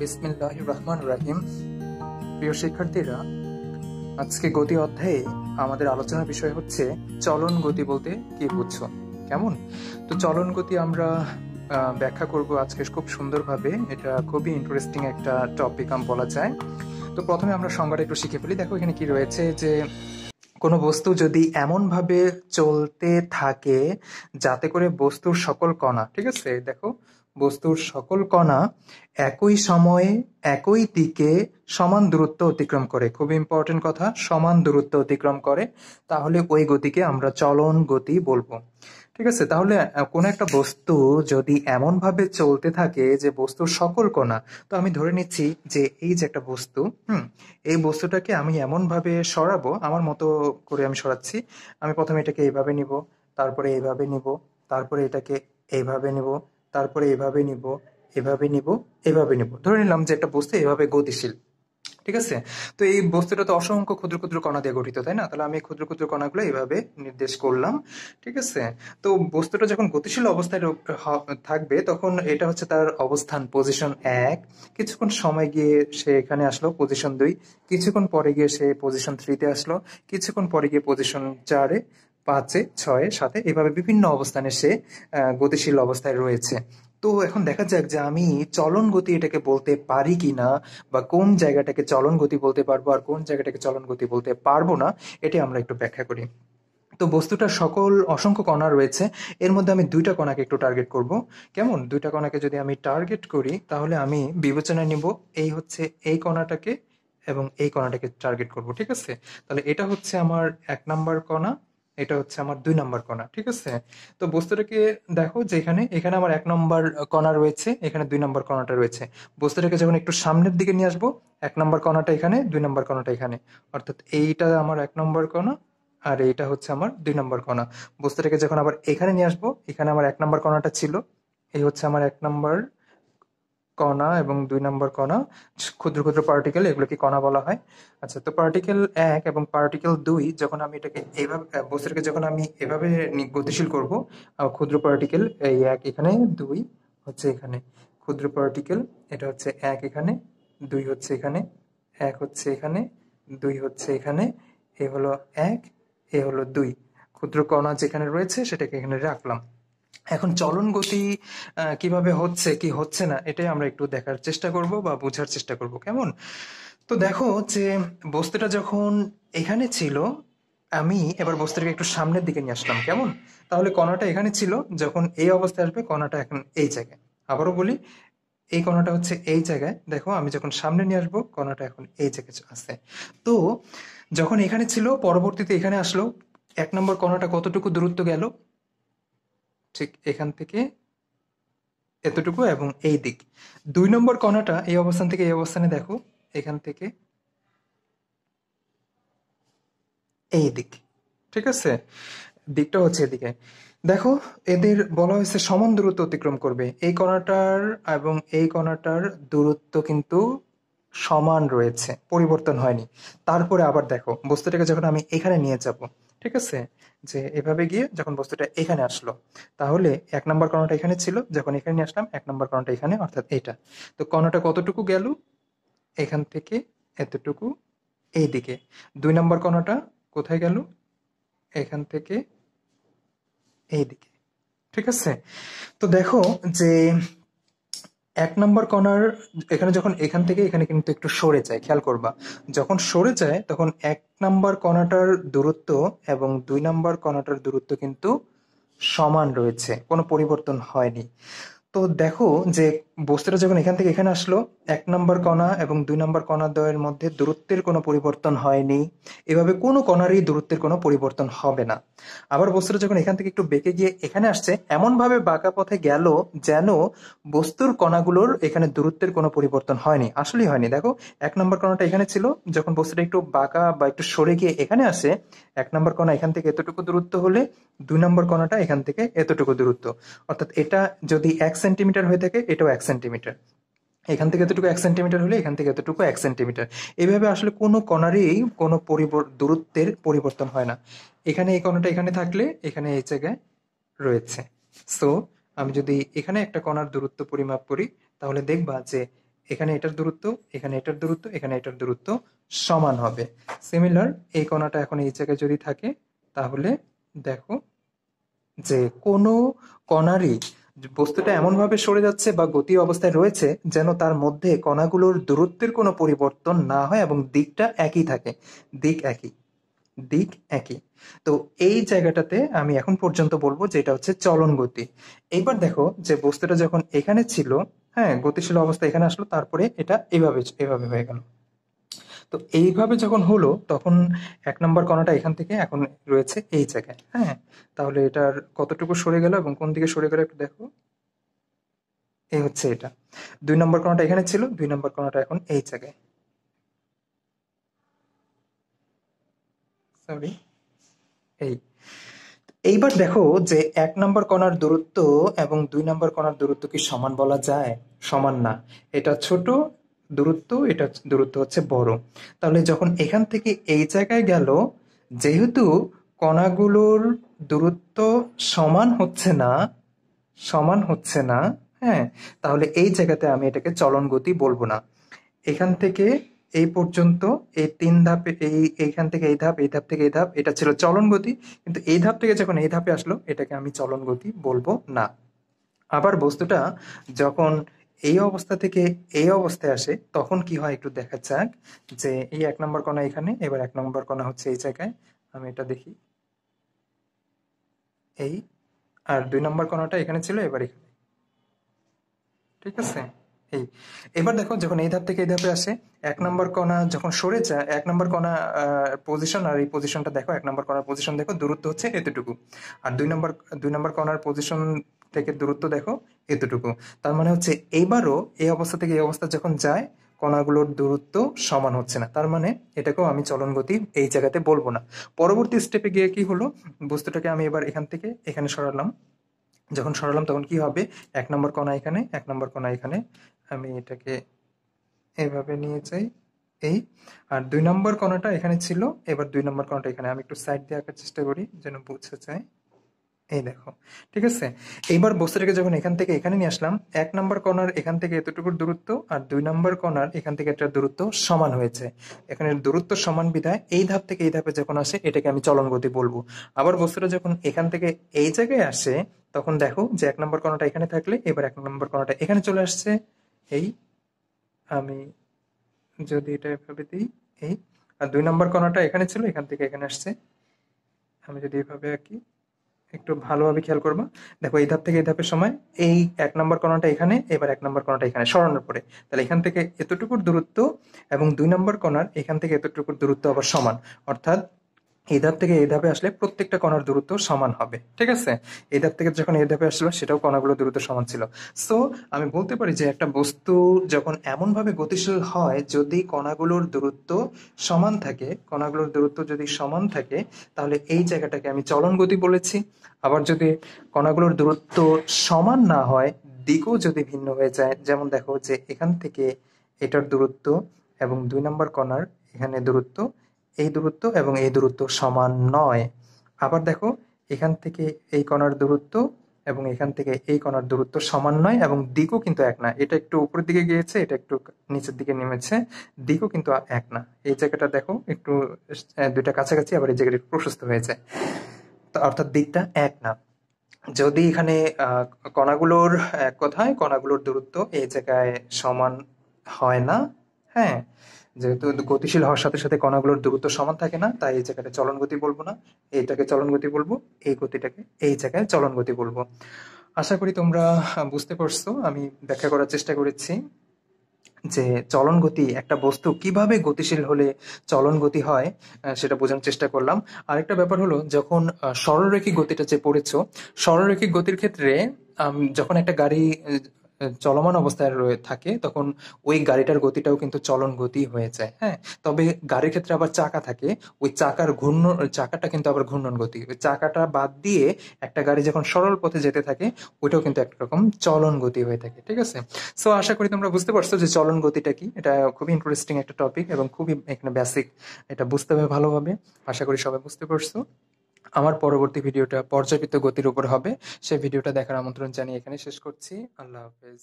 বিসমিল্লাহ রহমান রাহিম প্রিয় শিক্ষার্থীরা আজকে গতি অধ্যায়ে আমাদের আলোচনার বিষয় হচ্ছে চলন গতি বলতে কি বুঝছো কেমন তো চলন গতি আমরা ব্যাখ্যা করব আজকে খুব সুন্দরভাবে এটা খুবই ইন্টারেস্টিং একটা টপিক আম বলা যায় তো প্রথমে আমরা সংজ্ঞাটা একটু শিখে ফেলি দেখো এখানে কি রয়েছে যে কোনো বস্তু যদি এমনভাবে চলতে থাকে যাতে করে বস্তুর সকল কণা ঠিক আছে দেখো বস্তুর সকল কণা একই সময়ে একই দিকে সমান দূরত্ব অতিক্রম করে খুব ইম্পর্টেন্ট কথা সমান দূরত্ব অতিক্রম করে তাহলে ওই গতিকে আমরা চলন গতি বলবো ঠিক আছে তাহলে কোনো একটা বস্তু যদি এমনভাবে চলতে থাকে যে বস্তুর সকল কণা তো আমি ধরে নিচ্ছি যে এই যে একটা বস্তু হুম এই বস্তুটাকে আমি এমনভাবে সরাবো আমার মতো করে আমি সরাচ্ছি আমি প্রথমে এটাকে এইভাবে নিব তারপরে এইভাবে নিব তারপরে এটাকে এইভাবে নিব তারপরে এভাবে নিব এভাবে নিব এভাবে নিব ধরে নিলাম যে একটা বস্তু এভাবে গতিশীল ঠিক আছে তো এই বস্তুটা তো অসংখ্য ক্ষুদ্র ক্ষুদ্র কণা দিয়ে গঠিত তাই না তাহলে আমি ক্ষুদ্র ক্ষুদ্র কণাগুলো এইভাবে নির্দেশ করলাম ঠিক আছে তো বস্তুটা যখন গতিশীল অবস্থায় থাকবে তখন এটা হচ্ছে তার অবস্থান পজিশন এক কিছুক্ষণ সময় গিয়ে সে এখানে আসলো পজিশন দুই কিছুক্ষণ পরে গিয়ে সে পজিশন থ্রিতে আসলো কিছুক্ষণ পরে গিয়ে পজিশন চারে পাঁচে ছয়ে সাথে এভাবে বিভিন্ন অবস্থানে সে গতিশীল অবস্থায় রয়েছে তো এখন দেখা যাক যে আমি চলন গতি এটাকে বলতে পারি কি না বা কোন জায়গাটাকে চলন গতি বলতে পারবো আর কোন জায়গাটাকে চলন গতি বলতে পারবো না এটি আমরা একটু ব্যাখ্যা করি তো বস্তুটার সকল অসংখ্য কণা রয়েছে এর মধ্যে আমি দুইটা কণাকে একটু টার্গেট করব কেমন দুইটা কণাকে যদি আমি টার্গেট করি তাহলে আমি বিবেচনা নিব এই হচ্ছে এই কণাটাকে এবং এই কণাটাকে টার্গেট করব ঠিক আছে তাহলে এটা হচ্ছে আমার এক নাম্বার কণা এটা হচ্ছে আমার দুই নম্বর কণা ঠিক আছে তো বস্তুটাকে দেখো যে এখানে এখানে আমার এক নম্বর কণা রয়েছে এখানে দুই নম্বর কণাটা রয়েছে বস্তুটাকে যখন একটু সামনের দিকে নিয়ে আসবো এক নম্বর কণাটা এখানে দুই নম্বর কণাটা এখানে অর্থাৎ এইটা আমার এক নম্বর কণা আর এইটা হচ্ছে আমার দুই নম্বর কণা বস্তুটাকে যখন আবার এখানে নিয়ে আসবো এখানে আমার এক নম্বর কণাটা ছিল এই হচ্ছে আমার এক নম্বর কণা এবং দুই নম্বর কণা ক্ষুদ্র ক্ষুদ্র পার্টিকেল এগুলোকে কণা বলা হয় আচ্ছা তো পার্টিকেল এক এবং পার্টিকেল দুই যখন আমি এটাকে এভাবে বস্তুটাকে যখন আমি এভাবে গতিশীল করব ক্ষুদ্র পার্টিকেল এই এক এখানে দুই হচ্ছে এখানে ক্ষুদ্র পার্টিকেল এটা হচ্ছে এক এখানে দুই হচ্ছে এখানে এক হচ্ছে এখানে দুই হচ্ছে এখানে এ হলো এক এ হলো দুই ক্ষুদ্র কণা যেখানে রয়েছে সেটাকে এখানে রাখলাম এখন চলন গতি কিভাবে হচ্ছে কি হচ্ছে না এটাই আমরা একটু দেখার চেষ্টা করব বা বোঝার চেষ্টা করব কেমন তো দেখো যে বস্তুটা যখন এখানে ছিল আমি এবার বস্তুটাকে একটু সামনের দিকে নিয়ে আসলাম কেমন তাহলে কণাটা এখানে ছিল যখন এই অবস্থায় আসবে কণাটা এখন এই জায়গায় আবারও বলি এই কণাটা হচ্ছে এই জায়গায় দেখো আমি যখন সামনে নিয়ে আসবো কণাটা এখন এই জায়গায় আছে তো যখন এখানে ছিল পরবর্তীতে এখানে আসলো এক নম্বর কণাটা কতটুকু দূরত্ব গেল ঠিক এখান থেকে এতটুকু এবং এই দিক দুই নম্বর কণাটা এই অবস্থান থেকে এই অবস্থানে দেখো এখান থেকে এই দিক ঠিক আছে দিকটা হচ্ছে এদিকে দেখো এদের বলা হয়েছে সমান দূরত্ব অতিক্রম করবে এই কণাটার এবং এই কণাটার দূরত্ব কিন্তু সমান রয়েছে পরিবর্তন হয়নি তারপরে আবার দেখো বস্তুটাকে যখন আমি এখানে নিয়ে যাব ঠিক আছে যে এভাবে গিয়ে যখন বস্তুটা এখানে আসলো তাহলে এক নম্বর কর্ণটা এখানে ছিল যখন এখানে আসলাম এক নম্বর কর্ণটা এখানে অর্থাৎ এটা তো কণাটা কতটুকু গেল এখান থেকে এতটুকু এই দিকে দুই নম্বর কণাটা কোথায় গেল এখান থেকে এই দিকে ঠিক আছে তো দেখো যে এক নম্বর কণার এখানে যখন এখান থেকে এখানে কিন্তু একটু সরে যায় খেয়াল করবা যখন সরে যায় তখন এক নাম্বার কণাটার দূরত্ব এবং দুই নাম্বার কণাটার দূরত্ব কিন্তু সমান রয়েছে কোনো পরিবর্তন হয়নি তো দেখো যে বস্তুটা যখন এখান থেকে এখানে আসলো এক নম্বর কণা এবং দুই নম্বর কণা দ্বয়ের মধ্যে দূরত্বের কোনো পরিবর্তন হয়নি এভাবে কোনো কণারই দূরত্বের কোনো পরিবর্তন হবে না আবার বস্তুটা যখন এখান থেকে একটু বেঁকে গিয়ে এখানে আসছে এমনভাবে বাঁকা পথে গেল যেন বস্তুর কণাগুলোর এখানে দূরত্বের কোনো পরিবর্তন হয়নি আসলেই হয়নি দেখো এক নম্বর কণাটা এখানে ছিল যখন বস্তুটা একটু বাঁকা বা একটু সরে গিয়ে এখানে আসে এক নম্বর কণা এখান থেকে এতটুকু দূরত্ব হলে দুই নম্বর কণাটা এখান থেকে এতটুকু দূরত্ব অর্থাৎ এটা যদি এক সেন্টিমিটার হয়ে থাকে এটাও এক সেন্টিমিটার এখান থেকে এতটুকু এক সেন্টিমিটার হলে এখান থেকে এতটুকু এক সেন্টিমিটার এইভাবে আসলে কোনো কণারই কোনো দূরত্বের পরিবর্তন হয় না এখানে এই কণাটা এখানে থাকলে এখানে এই জায়গায় রয়েছে সো আমি যদি এখানে একটা কণার দূরত্ব পরিমাপ করি তাহলে দেখবা যে এখানে এটার দূরত্ব এখানে এটার দূরত্ব এখানে এটার দূরত্ব সমান হবে সিমিলার এই কণাটা এখন এই জায়গায় যদি থাকে তাহলে দেখো যে কোনো কণারই বস্তুটা এমনভাবে সরে যাচ্ছে বা গতি অবস্থায় রয়েছে যেন তার মধ্যে কণাগুলোর দূরত্বের কোনো পরিবর্তন না হয় এবং দিকটা একই থাকে দিক একই দিক একই তো এই জায়গাটাতে আমি এখন পর্যন্ত বলবো যে এটা হচ্ছে চলন গতি এইবার দেখো যে বস্তুটা যখন এখানে ছিল হ্যাঁ গতিশীল অবস্থা এখানে আসলো তারপরে এটা এভাবে এভাবে হয়ে গেল তো এইভাবে যখন হলো তখন এক নম্বর কণাটা এখান থেকে এখন রয়েছে এই জায়গায় হ্যাঁ তাহলে এটার কতটুকু সরে গেল এবং কোন দিকে সরে গেল একটু দেখো এই হচ্ছে এটা দুই নম্বর কণাটা এখানে ছিল দুই নম্বর কণাটা এখন এই জায়গায় সরি এই এইবার দেখো যে এক নম্বর কণার দূরত্ব এবং দুই নম্বর কণার দূরত্ব কি সমান বলা যায় সমান না এটা ছোট দূরত্ব এটা দূরত্ব হচ্ছে বড় তাহলে যখন এখান থেকে এই জায়গায় গেল যেহেতু কণাগুলোর দূরত্ব সমান হচ্ছে না সমান হচ্ছে না হ্যাঁ তাহলে এই জায়গাতে আমি এটাকে চলন গতি বলবো না এখান থেকে এই পর্যন্ত এই তিন ধাপ এই এইখান থেকে এই ধাপ এই ধাপ থেকে এই ধাপ এটা ছিল চলন গতি কিন্তু এই ধাপ থেকে যখন এই ধাপে আসলো এটাকে আমি চলন গতি বলবো না আবার বস্তুটা যখন এই অবস্থা থেকে এই অবস্থায় আসে তখন কি হয় একটু দেখা যাক যে এই এক নম্বর কণা এখানে এবার এক নম্বর কণা হচ্ছে এই জায়গায় আমি এটা দেখি এই আর দুই নম্বর কণাটা এখানে ছিল এবার এখানে ঠিক আছে এই এবার দেখো যখন এই ধাপ থেকে এই ধাপে আসে এক নম্বর কণা যখন সরে যায় এক নম্বর কণা পজিশন আর এই পজিশনটা দেখো এক নম্বর কণার পজিশন দেখো দূরত্ব হচ্ছে এতটুকু আর দুই নম্বর দুই নম্বর কণার পজিশন থেকে দূরত্ব দেখো এতটুকু তার মানে হচ্ছে এইবারও এই অবস্থা থেকে এই অবস্থা যখন যায় কণাগুলোর দূরত্ব সমান হচ্ছে না তার মানে এটাকেও আমি চলন গতি এই জায়গাতে বলবো না পরবর্তী স্টেপে গিয়ে কি হলো বস্তুটাকে আমি এবার এখান থেকে এখানে সরালাম যখন সরালাম তখন কি হবে এক নম্বর কণা এখানে এক নম্বর কণা এখানে আমি এটাকে এভাবে নিয়ে যাই এই আর দুই নম্বর কণাটা এখানে ছিল এবার দুই নম্বর কণাটা এখানে আমি একটু সাইড দিয়ে আঁকার চেষ্টা করি যেন বুঝতে চাই এই দেখো ঠিক আছে এইবার বস্তুটাকে যখন এখান থেকে এখানে নিয়ে আসলাম এক নম্বর কর্নার এখান থেকে এতটুকুর দূরত্ব আর দুই নম্বর কর্নার এখান থেকে একটা দূরত্ব সমান হয়েছে এখানে দূরত্ব সমান বিধায় এই ধাপ থেকে এই ধাপে যখন আসে এটাকে আমি চলন গতি বলবো আবার বস্তুটা যখন এখান থেকে এই জায়গায় আসে তখন দেখো যে এক নম্বর কর্নাটা এখানে থাকলে এবার এক নম্বর কর্নাটা এখানে চলে আসছে এই আমি যদি এটা এভাবে দিই এই আর দুই নম্বর কর্নাটা এখানে ছিল এখান থেকে এখানে আসছে আমি যদি এভাবে আঁকি একটু ভালোভাবে খেয়াল করবা দেখো এই ধাপ থেকে এই ধাপের সময় এই এক নম্বর কণাটা এখানে এবার এক নম্বর কণাটা এখানে সরানোর পরে তাহলে এখান থেকে এতটুকুর দূরত্ব এবং দুই নম্বর কণার এখান থেকে এতটুকুর দূরত্ব আবার সমান অর্থাৎ এই ধাপ থেকে এই ধাপে আসলে প্রত্যেকটা কণার দূরত্ব সমান হবে ঠিক আছে এই ধাপ থেকে যখন এই ধাপে আসলো সেটাও কণাগুলো দূরত্ব সমান ছিল সো আমি বলতে পারি যে একটা বস্তু যখন এমনভাবে গতিশীল হয় যদি কণাগুলোর দূরত্ব সমান থাকে কণাগুলোর দূরত্ব যদি সমান থাকে তাহলে এই জায়গাটাকে আমি চলন গতি বলেছি আবার যদি কণাগুলোর দূরত্ব সমান না হয় দিকও যদি ভিন্ন হয়ে যায় যেমন দেখো যে এখান থেকে এটার দূরত্ব এবং দুই নম্বর কণার এখানে দূরত্ব এই দূরত্ব এবং এই দূরত্ব সমান নয় আবার দেখো এখান থেকে এই কণার দূরত্ব এবং এখান থেকে এই কণার দূরত্ব সমান নয় এবং দিকও কিন্তু এক না এটা একটু উপরের দিকে গিয়েছে এটা একটু নিচের দিকে নেমেছে দিকও কিন্তু এক না এই জায়গাটা দেখো একটু দুইটা কাছাকাছি আবার এই জায়গাটা প্রশস্ত হয়েছে অর্থাৎ দিকটা এক না যদি এখানে কণাগুলোর এক কথায় কণাগুলোর দূরত্ব এই জায়গায় সমান হয় না হ্যাঁ যেহেতু গতিশীল হওয়ার সাথে সাথে কণাগুলোর দূরত্ব সমান থাকে না তাই এই জায়গাটা চলন গতি বলবো না এইটাকে চলন গতি বলবো এই গতিটাকে এই জায়গায় চলন গতি বলবো আশা করি তোমরা বুঝতে পারছো আমি ব্যাখ্যা করার চেষ্টা করেছি যে চলন গতি একটা বস্তু কিভাবে গতিশীল হলে চলন গতি হয় সেটা বোঝানোর চেষ্টা করলাম আরেকটা ব্যাপার হলো যখন সরলরেখী গতিটা যে পড়েছ সরলরেখী গতির ক্ষেত্রে যখন একটা গাড়ি চলমান অবস্থায় রয়ে থাকে তখন ওই গাড়িটার গতিটাও কিন্তু চলন গতি হয়ে যায় হ্যাঁ তবে গাড়ির ক্ষেত্রে আবার চাকা থাকে ওই চাকার ঘূর্ণ চাকাটা কিন্তু আবার ঘূর্ণন গতি ওই চাকাটা বাদ দিয়ে একটা গাড়ি যখন সরল পথে যেতে থাকে ওইটাও কিন্তু একরকম চলন গতি হয়ে থাকে ঠিক আছে সো আশা করি তোমরা বুঝতে পারছো যে চলন গতিটা কি এটা খুবই ইন্টারেস্টিং একটা টপিক এবং খুবই এখানে বেসিক এটা বুঝতে হবে ভালোভাবে আশা করি সবাই বুঝতে পারছো আমার পরবর্তী ভিডিওটা পর্যাপিত গতির উপর হবে সেই ভিডিওটা দেখার আমন্ত্রণ জানিয়ে এখানে শেষ করছি আল্লাহ হাফেজ